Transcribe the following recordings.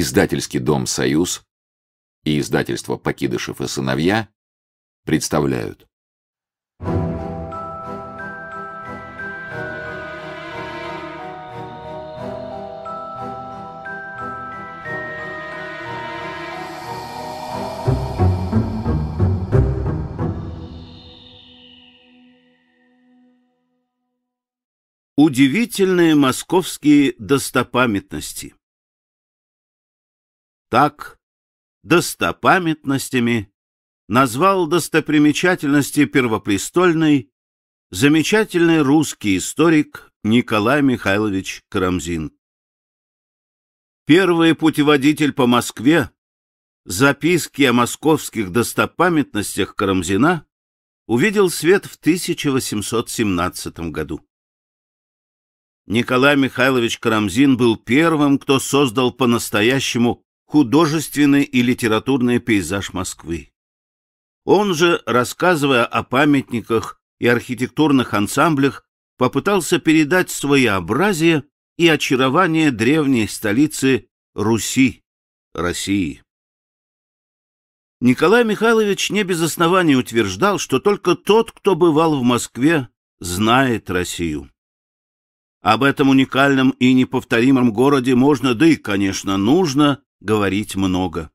Издательский дом «Союз» и издательство «Покидышев и сыновья» представляют. Удивительные московские достопамятности так достопамятностями назвал достопримечательности Первопрестольной замечательный русский историк Николай Михайлович Карамзин. Первый путеводитель по Москве записки о московских достопамятностях Карамзина увидел свет в 1817 году. Николай Михайлович Карамзин был первым, кто создал по-настоящему художественный и литературный пейзаж Москвы. Он же, рассказывая о памятниках и архитектурных ансамблях, попытался передать своеобразие и очарование древней столицы Руси, России. Николай Михайлович не без оснований утверждал, что только тот, кто бывал в Москве, знает Россию. Об этом уникальном и неповторимом городе можно, да и, конечно, нужно говорить много.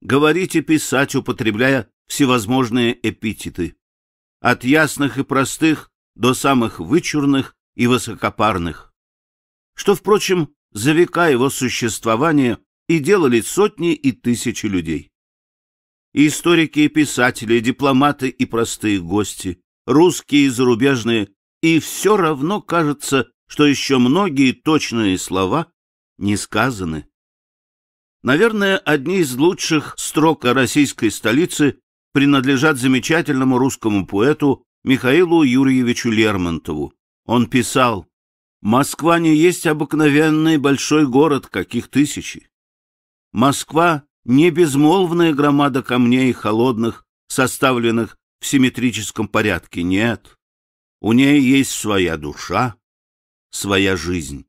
Говорить и писать, употребляя всевозможные эпитеты. От ясных и простых до самых вычурных и высокопарных. Что, впрочем, за века его существования и делали сотни и тысячи людей. И историки и писатели, и дипломаты и простые гости, русские и зарубежные, и все равно кажется, что еще многие точные слова не сказаны. Наверное, одни из лучших строк о российской столице принадлежат замечательному русскому поэту Михаилу Юрьевичу Лермонтову. Он писал «Москва не есть обыкновенный большой город, каких тысячи. Москва — не безмолвная громада камней холодных, составленных в симметрическом порядке, нет. У ней есть своя душа, своя жизнь.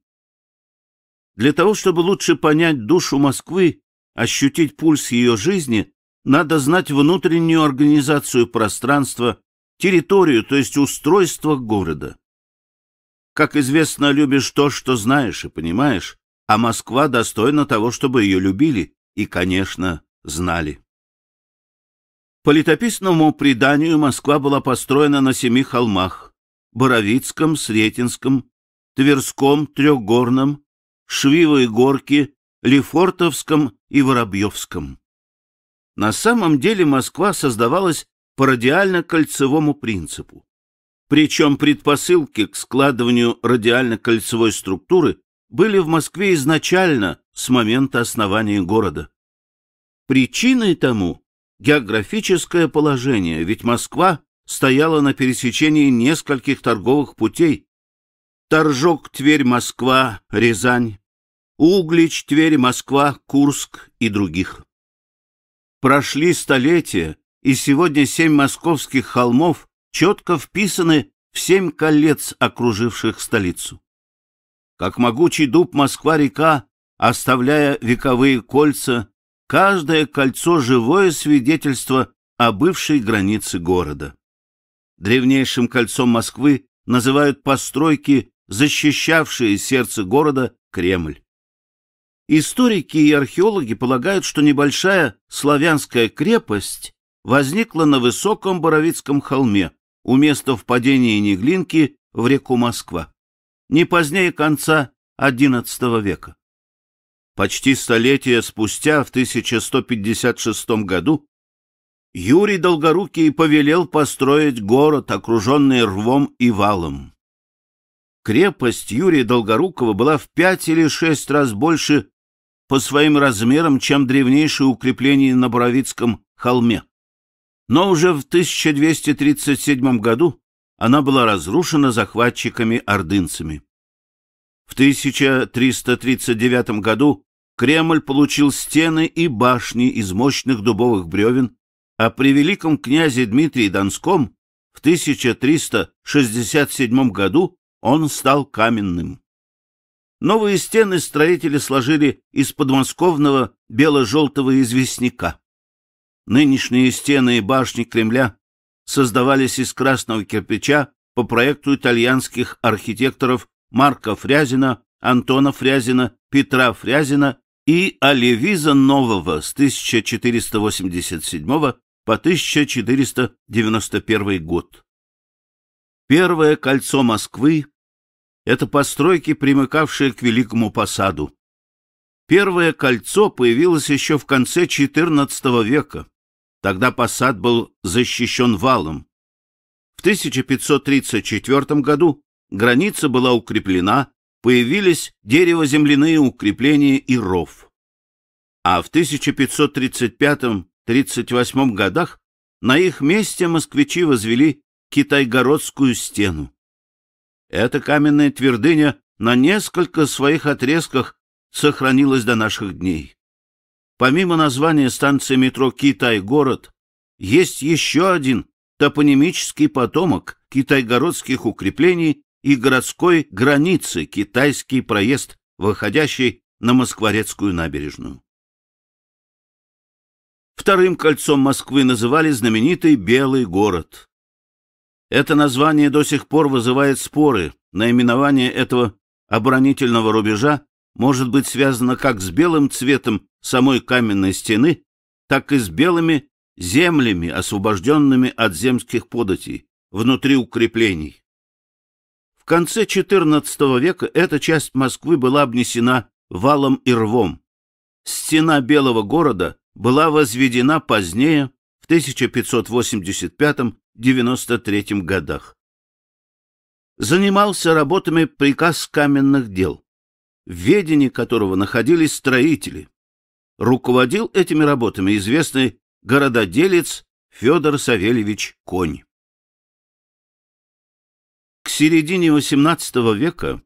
Для того, чтобы лучше понять душу Москвы, ощутить пульс ее жизни, надо знать внутреннюю организацию пространства, территорию, то есть устройство города. Как известно, любишь то, что знаешь и понимаешь, а Москва достойна того, чтобы ее любили и, конечно, знали. По летописному преданию Москва была построена на семи холмах – Боровицком, Сретенском, Тверском, Трехгорном, Швивой горки, Лефортовском и Воробьевском. На самом деле Москва создавалась по радиально-кольцевому принципу. Причем предпосылки к складыванию радиально-кольцевой структуры были в Москве изначально с момента основания города. Причиной тому географическое положение, ведь Москва стояла на пересечении нескольких торговых путей, Торжок, Тверь, Москва, Рязань, Углич, Тверь, Москва, Курск и других. Прошли столетия, и сегодня семь московских холмов четко вписаны в семь колец, окруживших столицу. Как могучий дуб Москва-река, оставляя вековые кольца, каждое кольцо — живое свидетельство о бывшей границе города. Древнейшим кольцом Москвы называют постройки, защищавшие сердце города Кремль. Историки и археологи полагают, что небольшая славянская крепость возникла на высоком Боровицком холме у места впадения Неглинки в реку Москва, не позднее конца XI века. Почти столетия спустя, в 1156 году, Юрий Долгорукий повелел построить город, окруженный рвом и валом. Крепость Юрия Долгорукова была в пять или шесть раз больше по своим размерам, чем древнейшее укрепление на Буровицком холме. Но уже в 1237 году она была разрушена захватчиками-ордынцами. В 1339 году Кремль получил стены и башни из мощных дубовых бревен, а при великом князе Дмитрии Донском в 1367 году он стал каменным. Новые стены строители сложили из подмосковного бело-желтого известняка. Нынешние стены и башни Кремля создавались из красного кирпича по проекту итальянских архитекторов Марка Фрязина, Антона Фрязина, Петра Фрязина и Алевиза Нового с 1487 по 1491 год. Первое кольцо Москвы — это постройки, примыкавшие к Великому Посаду. Первое кольцо появилось еще в конце XIV века. Тогда посад был защищен валом. В 1534 году граница была укреплена, появились дерево-земляные укрепления и ров. А в 1535-38 годах на их месте москвичи возвели Китайгородскую стену. Эта каменная твердыня на несколько своих отрезках сохранилась до наших дней. Помимо названия станции метро «Китай-город», есть еще один топонимический потомок китайгородских укреплений и городской границы китайский проезд, выходящий на Москворецкую набережную. Вторым кольцом Москвы называли знаменитый Белый город. Это название до сих пор вызывает споры. Наименование этого оборонительного рубежа может быть связано как с белым цветом самой каменной стены, так и с белыми землями, освобожденными от земских податей, внутри укреплений. В конце XIV века эта часть Москвы была обнесена валом и рвом. Стена Белого города была возведена позднее, в 1585 93 годах. Занимался работами приказ каменных дел, в ведении которого находились строители. Руководил этими работами известный горододелец Федор Савельевич Конь. К середине XVIII века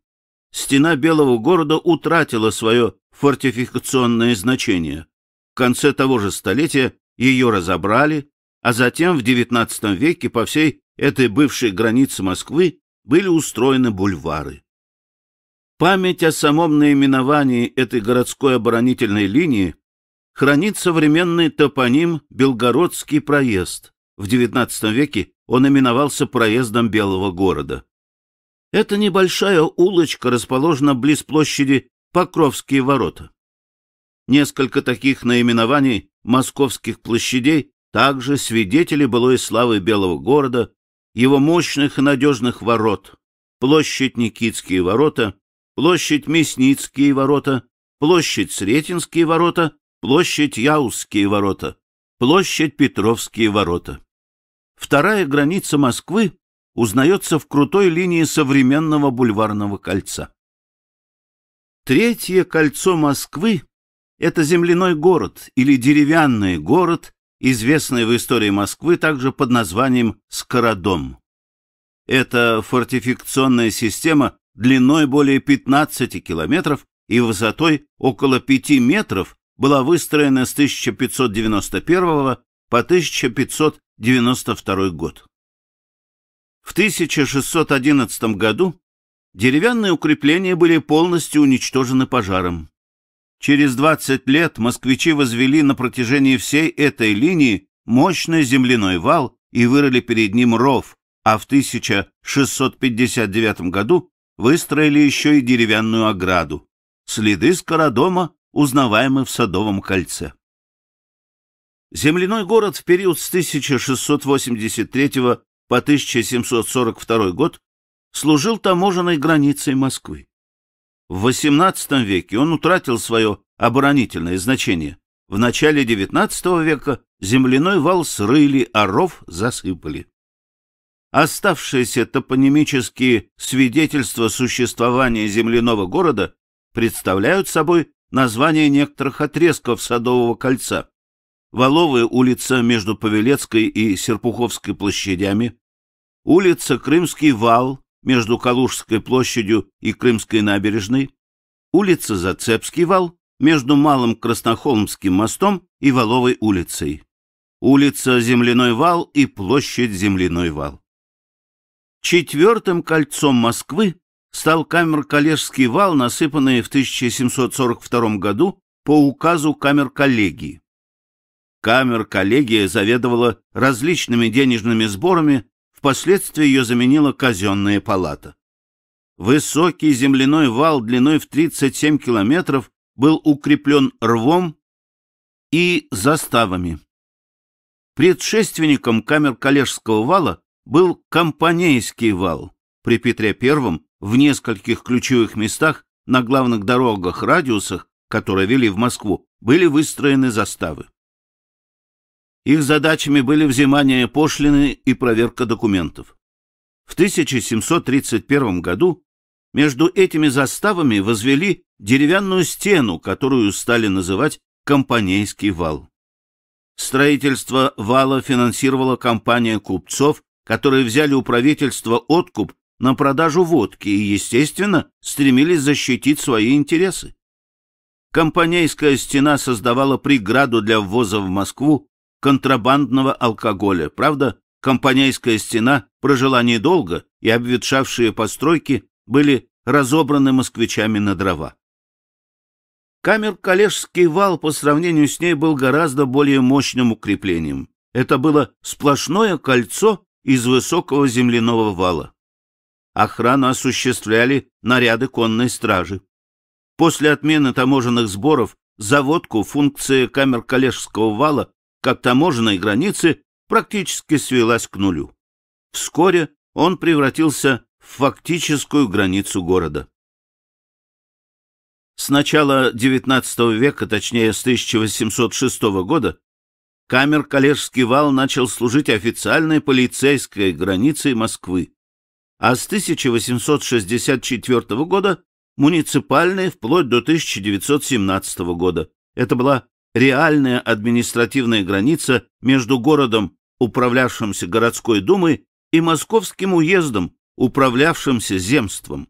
стена Белого города утратила свое фортификационное значение. В конце того же столетия ее разобрали, а затем в XIX веке по всей этой бывшей границе Москвы были устроены бульвары. Память о самом наименовании этой городской оборонительной линии хранит современный топоним Белгородский проезд. В XIX веке он именовался проездом Белого города. Эта небольшая улочка расположена близ площади Покровские ворота. Несколько таких наименований московских площадей также свидетели былой славы Белого города, его мощных и надежных ворот, площадь Никитские ворота, площадь Мясницкие ворота, площадь Сретенские ворота, площадь Яузские ворота, площадь Петровские ворота. Вторая граница Москвы узнается в крутой линии современного бульварного кольца. Третье кольцо Москвы – это земляной город или деревянный город известный в истории Москвы также под названием «Скородом». Это фортификационная система длиной более 15 километров и высотой около 5 метров была выстроена с 1591 по 1592 год. В 1611 году деревянные укрепления были полностью уничтожены пожаром. Через 20 лет москвичи возвели на протяжении всей этой линии мощный земляной вал и вырыли перед ним ров, а в 1659 году выстроили еще и деревянную ограду. Следы скородома узнаваемы в Садовом кольце. Земляной город в период с 1683 по 1742 год служил таможенной границей Москвы. В XVIII веке он утратил свое оборонительное значение. В начале XIX века земляной вал срыли, а ров засыпали. Оставшиеся топонимические свидетельства существования земляного города представляют собой название некоторых отрезков Садового кольца. Воловая улица между Павелецкой и Серпуховской площадями, улица Крымский вал между Калужской площадью и Крымской набережной, улица Зацепский вал между Малым Краснохолмским мостом и Воловой улицей, улица Земляной вал и площадь Земляной вал. Четвертым кольцом Москвы стал камер-коллежский вал, насыпанный в 1742 году по указу камер-коллегии. Камер-коллегия заведовала различными денежными сборами Впоследствии ее заменила казенная палата. Высокий земляной вал длиной в 37 километров был укреплен рвом и заставами. Предшественником камер коллежского вала был Компанейский вал. При Петре I в нескольких ключевых местах на главных дорогах-радиусах, которые вели в Москву, были выстроены заставы. Их задачами были взимание пошлины и проверка документов. В 1731 году между этими заставами возвели деревянную стену, которую стали называть Компанейский вал. Строительство вала финансировала компания купцов, которые взяли у правительства откуп на продажу водки и, естественно, стремились защитить свои интересы. Компанейская стена создавала преграду для ввоза в Москву контрабандного алкоголя. Правда, компанейская стена прожила недолго, и обветшавшие постройки были разобраны москвичами на дрова. Камер-Калежский вал по сравнению с ней был гораздо более мощным укреплением. Это было сплошное кольцо из высокого земляного вала. Охрану осуществляли наряды конной стражи. После отмены таможенных сборов заводку функции камер-калежского вала как таможенной границы практически свелась к нулю. Вскоре он превратился в фактическую границу города. С начала XIX века, точнее с 1806 года, Камер-Калежский вал начал служить официальной полицейской границей Москвы, а с 1864 года – муниципальной вплоть до 1917 года. Это была реальная административная граница между городом, управлявшимся городской думой, и московским уездом, управлявшимся земством.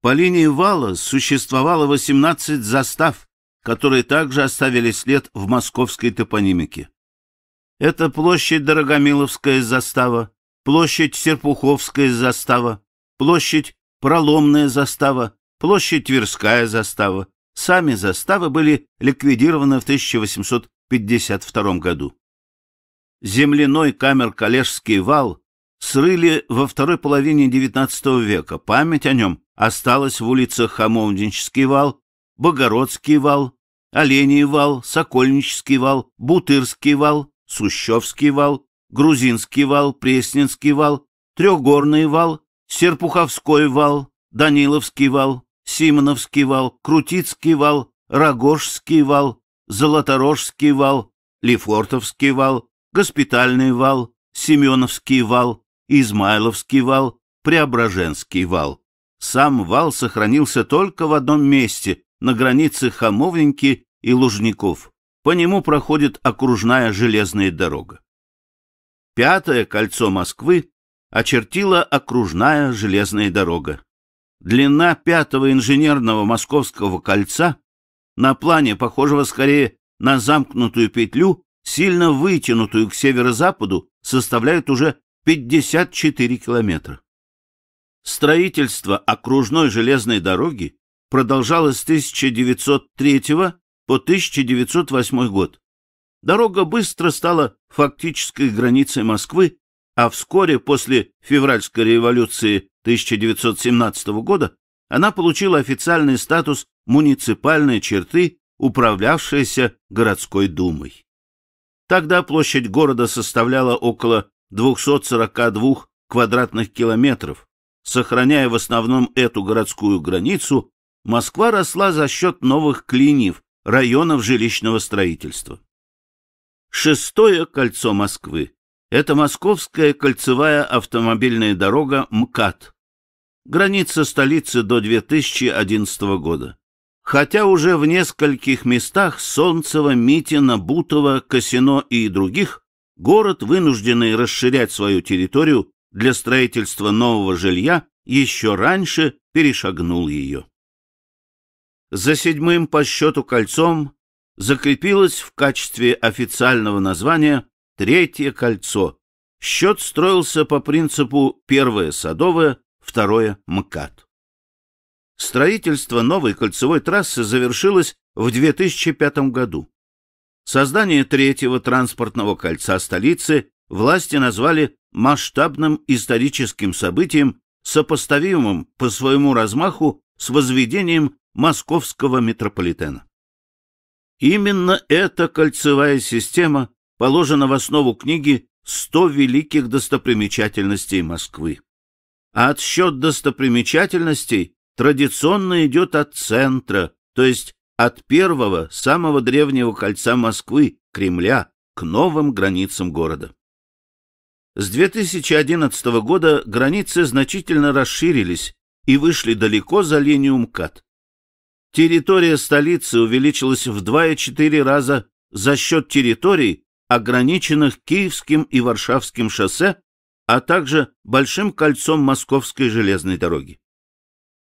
По линии вала существовало 18 застав, которые также оставили след в московской топонимике. Это площадь Дорогомиловская застава, площадь Серпуховская застава, площадь Проломная застава, площадь Тверская застава, Сами заставы были ликвидированы в 1852 году. Земляной камер-коллежский вал срыли во второй половине XIX века. Память о нем осталась в улицах Хамовнический вал, Богородский вал, Олений вал, Сокольнический вал, Бутырский вал, Сущевский вал, Грузинский вал, Пресненский вал, Трехгорный вал, Серпуховской вал, Даниловский вал, Симоновский вал, Крутицкий вал, Рогожский вал, Золоторожский вал, Лефортовский вал, Госпитальный вал, Семеновский вал, Измайловский вал, Преображенский вал. Сам вал сохранился только в одном месте, на границе Хамовники и Лужников. По нему проходит окружная железная дорога. Пятое кольцо Москвы очертила окружная железная дорога. Длина пятого инженерного московского кольца на плане, похожего скорее на замкнутую петлю, сильно вытянутую к северо-западу, составляет уже 54 километра. Строительство окружной железной дороги продолжалось с 1903 по 1908 год. Дорога быстро стала фактической границей Москвы, а вскоре после февральской революции 1917 года она получила официальный статус муниципальной черты, управлявшейся городской думой. Тогда площадь города составляла около 242 квадратных километров. Сохраняя в основном эту городскую границу, Москва росла за счет новых клиньев, районов жилищного строительства. Шестое кольцо Москвы это Московская кольцевая автомобильная дорога МКАД. Граница столицы до 2011 года. Хотя уже в нескольких местах Солнцева, Митина, Бутова, Косино и других город, вынужденный расширять свою территорию для строительства нового жилья, еще раньше перешагнул ее. За седьмым по счету кольцом закрепилось в качестве официального названия третье кольцо. Счет строился по принципу первое садовое, второе МКАД. Строительство новой кольцевой трассы завершилось в 2005 году. Создание третьего транспортного кольца столицы власти назвали масштабным историческим событием, сопоставимым по своему размаху с возведением московского метрополитена. Именно эта кольцевая система положено в основу книги сто великих достопримечательностей Москвы». А отсчет достопримечательностей традиционно идет от центра, то есть от первого, самого древнего кольца Москвы, Кремля, к новым границам города. С 2011 года границы значительно расширились и вышли далеко за линию МКАД. Территория столицы увеличилась в 2,4 раза за счет территорий, ограниченных Киевским и Варшавским шоссе, а также Большим кольцом Московской железной дороги.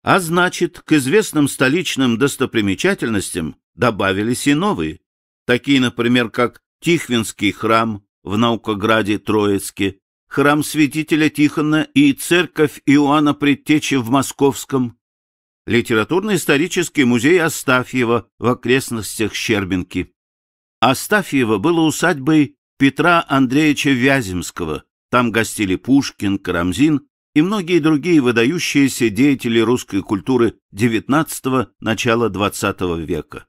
А значит, к известным столичным достопримечательностям добавились и новые, такие, например, как Тихвинский храм в Наукограде Троицке, храм святителя Тихона и церковь Иоанна Предтечи в Московском, литературно-исторический музей Астафьева в окрестностях Щербинки. Астафьево было усадьбой Петра Андреевича Вяземского. Там гостили Пушкин, Карамзин и многие другие выдающиеся деятели русской культуры XIX – начала XX века.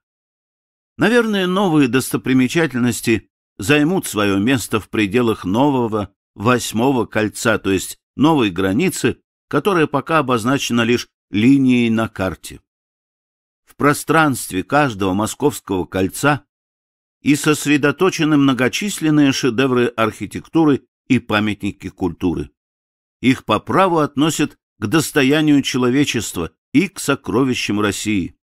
Наверное, новые достопримечательности займут свое место в пределах нового восьмого кольца, то есть новой границы, которая пока обозначена лишь линией на карте. В пространстве каждого московского кольца и сосредоточены многочисленные шедевры архитектуры и памятники культуры. Их по праву относят к достоянию человечества и к сокровищам России.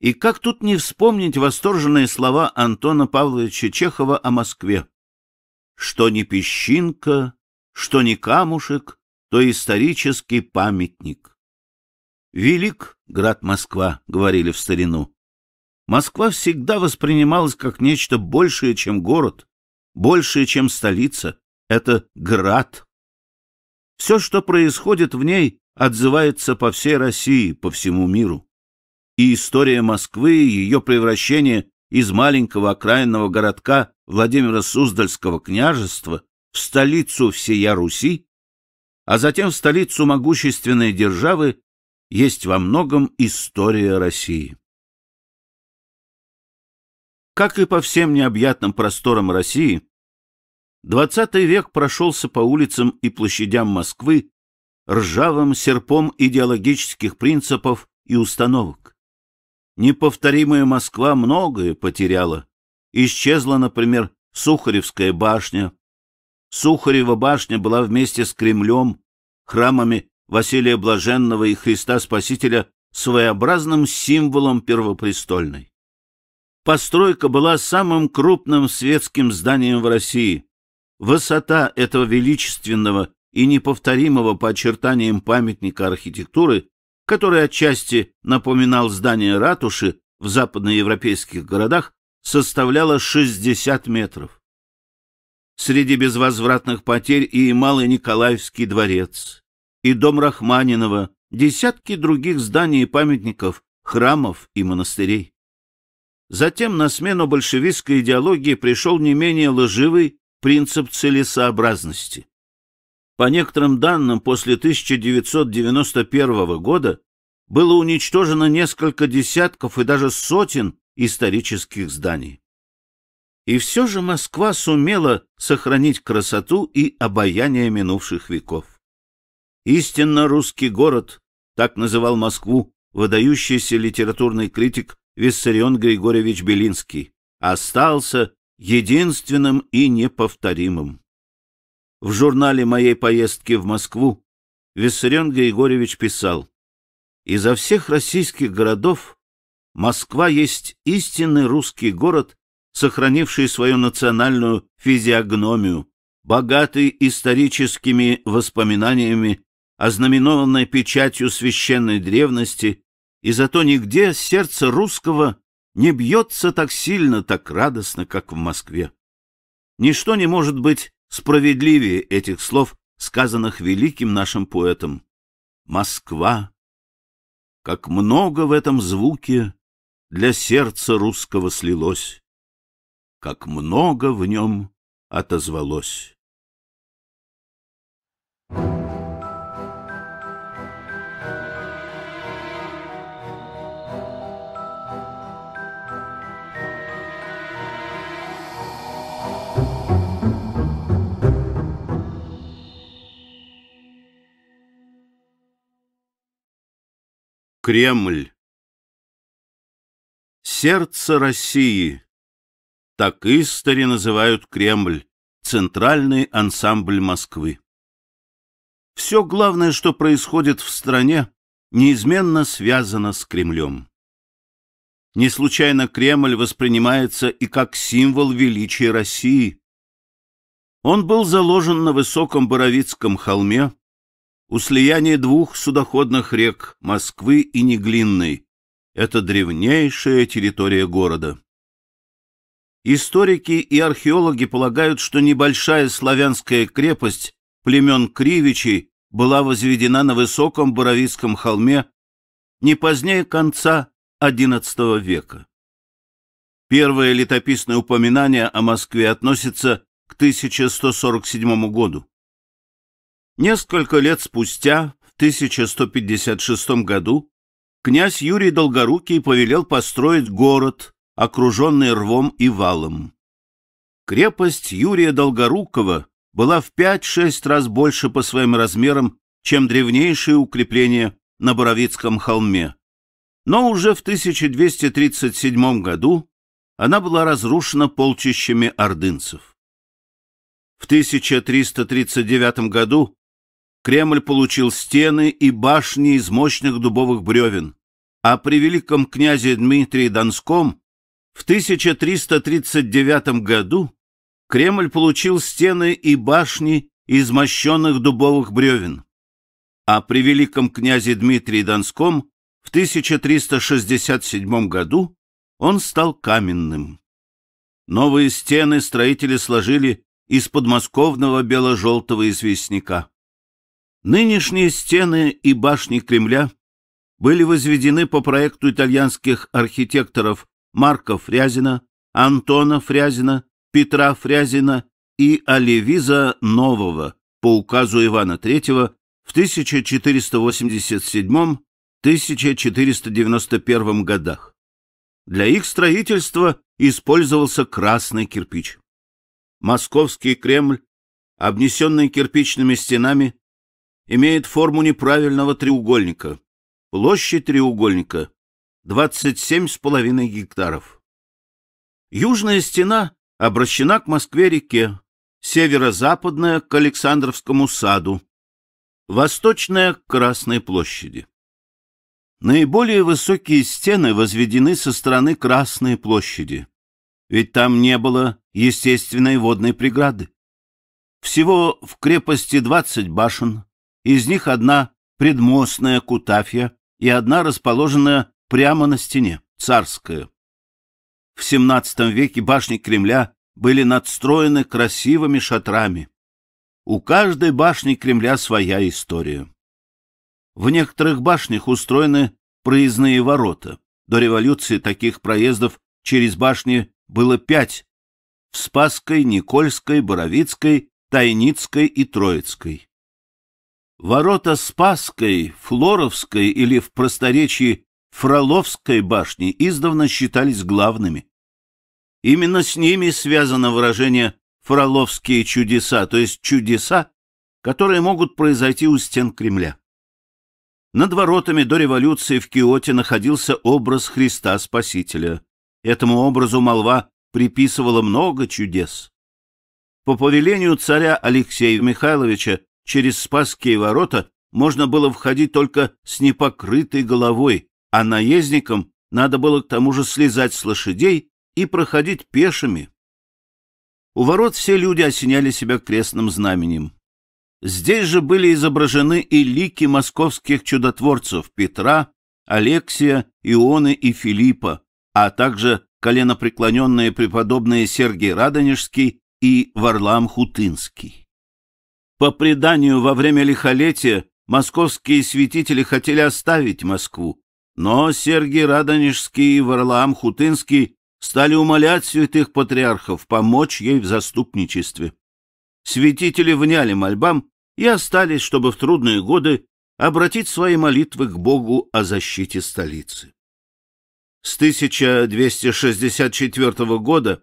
И как тут не вспомнить восторженные слова Антона Павловича Чехова о Москве? Что не песчинка, что не камушек, то исторический памятник. Велик град Москва, говорили в старину. Москва всегда воспринималась как нечто большее, чем город, большее, чем столица. Это град. Все, что происходит в ней, отзывается по всей России, по всему миру. И история Москвы, ее превращение из маленького окраинного городка Владимира Суздальского княжества в столицу всея Руси, а затем в столицу могущественной державы, есть во многом история России. Как и по всем необъятным просторам России, XX век прошелся по улицам и площадям Москвы ржавым серпом идеологических принципов и установок. Неповторимая Москва многое потеряла. Исчезла, например, Сухаревская башня. Сухарева башня была вместе с Кремлем, храмами Василия Блаженного и Христа Спасителя своеобразным символом первопрестольной постройка была самым крупным светским зданием в России. Высота этого величественного и неповторимого по очертаниям памятника архитектуры, который отчасти напоминал здание ратуши в западноевропейских городах, составляла 60 метров. Среди безвозвратных потерь и Малый Николаевский дворец, и дом Рахманинова, десятки других зданий и памятников, храмов и монастырей. Затем на смену большевистской идеологии пришел не менее лживый принцип целесообразности. По некоторым данным, после 1991 года было уничтожено несколько десятков и даже сотен исторических зданий. И все же Москва сумела сохранить красоту и обаяние минувших веков. Истинно русский город, так называл Москву выдающийся литературный критик Виссарион Григорьевич Белинский остался единственным и неповторимым. В журнале моей поездки в Москву Виссарион Григорьевич писал «Изо всех российских городов Москва есть истинный русский город, сохранивший свою национальную физиогномию, богатый историческими воспоминаниями, ознаменованной печатью священной древности, и зато нигде сердце русского не бьется так сильно, так радостно, как в Москве. Ничто не может быть справедливее этих слов, сказанных великим нашим поэтом. Москва. Как много в этом звуке для сердца русского слилось, как много в нем отозвалось. Thank you. Кремль. Сердце России. Так истори называют Кремль, центральный ансамбль Москвы. Все главное, что происходит в стране, неизменно связано с Кремлем. Не случайно Кремль воспринимается и как символ величия России. Он был заложен на высоком Боровицком холме, у слияния двух судоходных рек Москвы и Неглинной. Это древнейшая территория города. Историки и археологи полагают, что небольшая славянская крепость племен Кривичей была возведена на высоком Боровицком холме не позднее конца XI века. Первое летописное упоминание о Москве относится к 1147 году. Несколько лет спустя, в 1156 году, князь Юрий Долгорукий повелел построить город, окруженный рвом и валом. Крепость Юрия Долгорукова была в 5-6 раз больше по своим размерам, чем древнейшие укрепления на Боровицком холме. Но уже в 1237 году она была разрушена полчищами ордынцев. В 1339 году Кремль получил стены и башни из мощных дубовых бревен, а при великом князе Дмитрии Донском в 1339 году Кремль получил стены и башни из мощенных дубовых бревен, а при великом князе Дмитрии Донском в 1367 году он стал каменным. Новые стены строители сложили из подмосковного бело-желтого известняка. Нынешние стены и башни Кремля были возведены по проекту итальянских архитекторов Марка Фрязина, Антона Фрязина, Петра Фрязина и Оливиза Нового по указу Ивана III в 1487-1491 годах. Для их строительства использовался красный кирпич. Московский Кремль, обнесенный кирпичными стенами, имеет форму неправильного треугольника. Площадь треугольника 27,5 гектаров. Южная стена обращена к Москве-реке, северо-западная к Александровскому саду, восточная к Красной площади. Наиболее высокие стены возведены со стороны Красной площади, ведь там не было естественной водной преграды. Всего в крепости 20 башен, из них одна предмостная Кутафья и одна расположенная прямо на стене, царская. В XVII веке башни Кремля были надстроены красивыми шатрами. У каждой башни Кремля своя история. В некоторых башнях устроены проездные ворота. До революции таких проездов через башни было пять в Спасской, Никольской, Боровицкой, Тайницкой и Троицкой. Ворота Спасской, Флоровской или в просторечии Фроловской башни издавна считались главными. Именно с ними связано выражение «фроловские чудеса», то есть чудеса, которые могут произойти у стен Кремля. Над воротами до революции в Киоте находился образ Христа Спасителя. Этому образу молва приписывала много чудес. По повелению царя Алексея Михайловича Через Спасские ворота можно было входить только с непокрытой головой, а наездникам надо было к тому же слезать с лошадей и проходить пешими. У ворот все люди осеняли себя крестным знаменем. Здесь же были изображены и лики московских чудотворцев Петра, Алексия, Ионы и Филиппа, а также коленопреклоненные преподобные Сергий Радонежский и Варлам Хутынский. По преданию, во время лихолетия московские святители хотели оставить Москву, но Сергий Радонежский и Варлаам Хутынский стали умолять святых патриархов помочь ей в заступничестве. Святители вняли мольбам и остались, чтобы в трудные годы обратить свои молитвы к Богу о защите столицы. С 1264 года,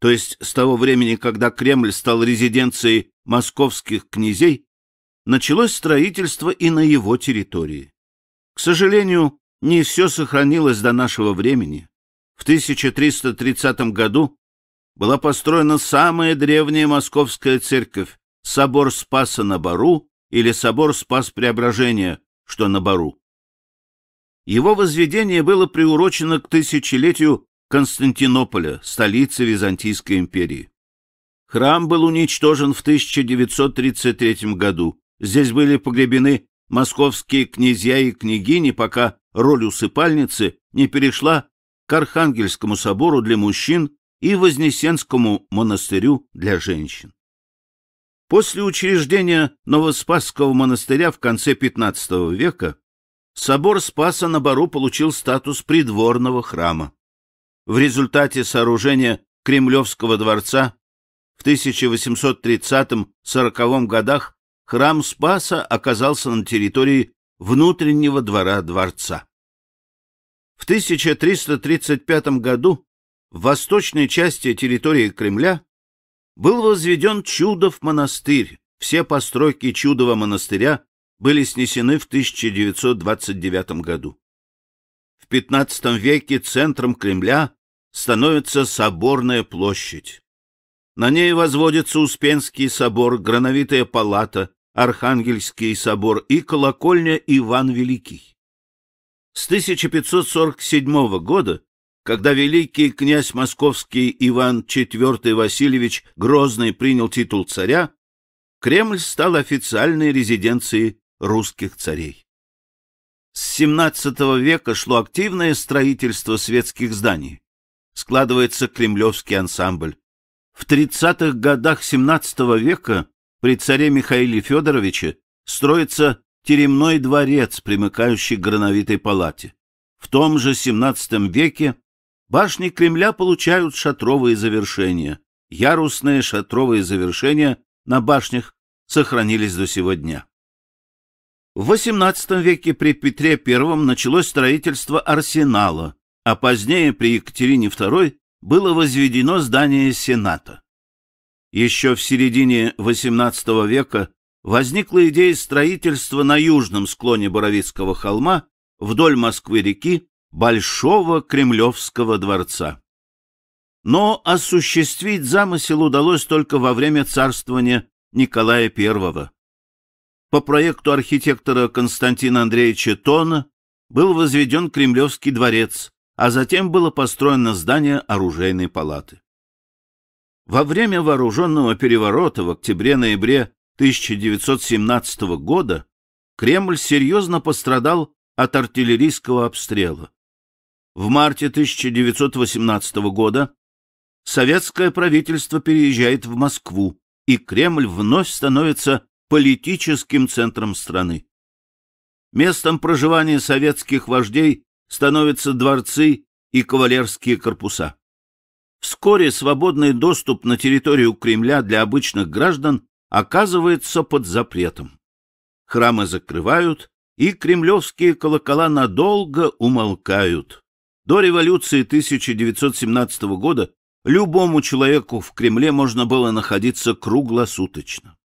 то есть с того времени, когда Кремль стал резиденцией московских князей, началось строительство и на его территории. К сожалению, не все сохранилось до нашего времени. В 1330 году была построена самая древняя московская церковь – собор Спаса на Бару или собор Спас Преображения, что на Бару. Его возведение было приурочено к тысячелетию Константинополя, столицы Византийской империи. Храм был уничтожен в 1933 году. Здесь были погребены московские князья и княгини, пока роль усыпальницы не перешла к Архангельскому собору для мужчин и Вознесенскому монастырю для женщин. После учреждения Новоспасского монастыря в конце XV века собор Спаса на Бару получил статус придворного храма. В результате сооружения Кремлевского дворца в 1830-40 годах храм Спаса оказался на территории внутреннего двора дворца. В 1335 году в восточной части территории Кремля был возведен Чудов монастырь. Все постройки Чудова монастыря были снесены в 1929 году. В XV веке центром Кремля становится Соборная площадь. На ней возводится Успенский собор, Грановитая палата, Архангельский собор и колокольня Иван Великий. С 1547 года, когда великий князь московский Иван IV Васильевич Грозный принял титул царя, Кремль стал официальной резиденцией русских царей. С XVII века шло активное строительство светских зданий. Складывается кремлевский ансамбль в 30-х годах XVII века при царе Михаиле Федоровиче строится теремной дворец, примыкающий к грановитой палате. В том же XVII веке башни Кремля получают шатровые завершения. Ярусные шатровые завершения на башнях сохранились до сего дня. В XVIII веке при Петре I началось строительство арсенала, а позднее при Екатерине II было возведено здание Сената. Еще в середине XVIII века возникла идея строительства на южном склоне Боровицкого холма вдоль Москвы-реки Большого Кремлевского дворца. Но осуществить замысел удалось только во время царствования Николая I. По проекту архитектора Константина Андреевича Тона был возведен Кремлевский дворец, а затем было построено здание оружейной палаты. Во время вооруженного переворота в октябре-ноябре 1917 года Кремль серьезно пострадал от артиллерийского обстрела. В марте 1918 года советское правительство переезжает в Москву, и Кремль вновь становится политическим центром страны. Местом проживания советских вождей становятся дворцы и кавалерские корпуса. Вскоре свободный доступ на территорию Кремля для обычных граждан оказывается под запретом. Храмы закрывают, и кремлевские колокола надолго умолкают. До революции 1917 года любому человеку в Кремле можно было находиться круглосуточно.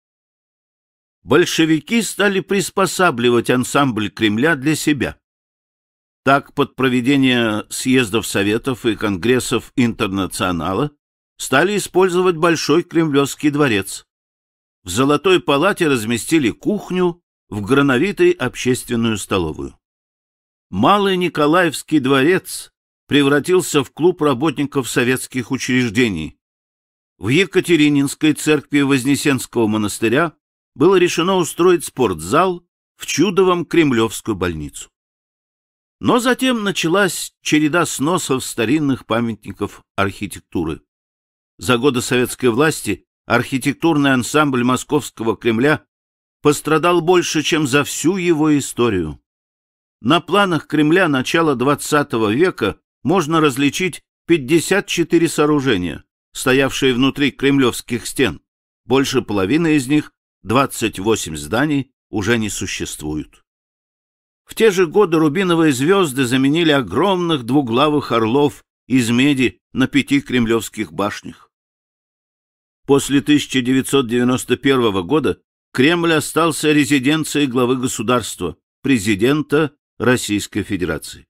Большевики стали приспосабливать ансамбль Кремля для себя. Так, под проведение съездов Советов и Конгрессов Интернационала стали использовать Большой Кремлевский дворец. В Золотой палате разместили кухню, в Грановитой общественную столовую. Малый Николаевский дворец превратился в клуб работников советских учреждений. В Екатерининской церкви Вознесенского монастыря было решено устроить спортзал в Чудовом Кремлевскую больницу. Но затем началась череда сносов старинных памятников архитектуры. За годы советской власти архитектурный ансамбль Московского Кремля пострадал больше, чем за всю его историю. На планах Кремля начала XX века можно различить 54 сооружения, стоявшие внутри кремлевских стен. Больше половины из них, 28 зданий, уже не существуют. В те же годы рубиновые звезды заменили огромных двуглавых орлов из меди на пяти кремлевских башнях. После 1991 года Кремль остался резиденцией главы государства, президента Российской Федерации.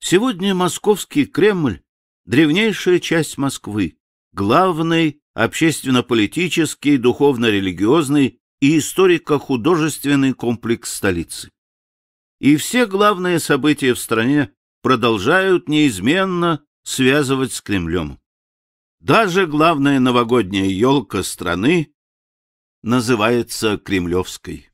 Сегодня московский Кремль – древнейшая часть Москвы, главный общественно-политический, духовно-религиозный и историко-художественный комплекс столицы и все главные события в стране продолжают неизменно связывать с Кремлем. Даже главная новогодняя елка страны называется Кремлевской.